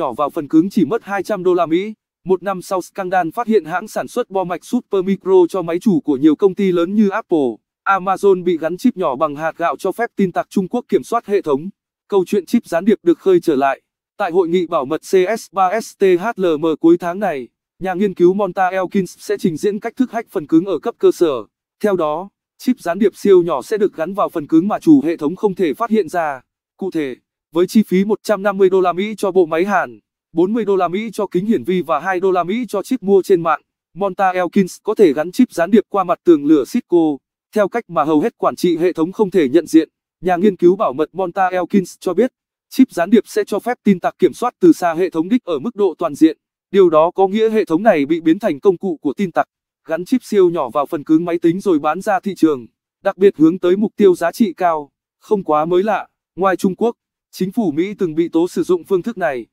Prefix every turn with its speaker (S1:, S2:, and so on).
S1: nhỏ vào phần cứng chỉ mất 200 đô la Mỹ. Một năm sau Scandal phát hiện hãng sản xuất bo mạch Supermicro cho máy chủ của nhiều công ty lớn như Apple, Amazon bị gắn chip nhỏ bằng hạt gạo cho phép tin tặc Trung Quốc kiểm soát hệ thống. Câu chuyện chip gián điệp được khơi trở lại. Tại hội nghị bảo mật CS3STHLM cuối tháng này, nhà nghiên cứu Monta Elkins sẽ trình diễn cách thức hack phần cứng ở cấp cơ sở. Theo đó, chip gián điệp siêu nhỏ sẽ được gắn vào phần cứng mà chủ hệ thống không thể phát hiện ra. Cụ thể, với chi phí 150 đô la Mỹ cho bộ máy hàn, 40 đô la Mỹ cho kính hiển vi và 2 đô la Mỹ cho chip mua trên mạng. Monta Elkins có thể gắn chip gián điệp qua mặt tường lửa Cisco, theo cách mà hầu hết quản trị hệ thống không thể nhận diện. Nhà nghiên cứu bảo mật Monta Elkins cho biết, chip gián điệp sẽ cho phép tin tặc kiểm soát từ xa hệ thống đích ở mức độ toàn diện. Điều đó có nghĩa hệ thống này bị biến thành công cụ của tin tặc, gắn chip siêu nhỏ vào phần cứng máy tính rồi bán ra thị trường, đặc biệt hướng tới mục tiêu giá trị cao, không quá mới lạ, ngoài Trung Quốc. Chính phủ Mỹ từng bị tố sử dụng phương
S2: thức này.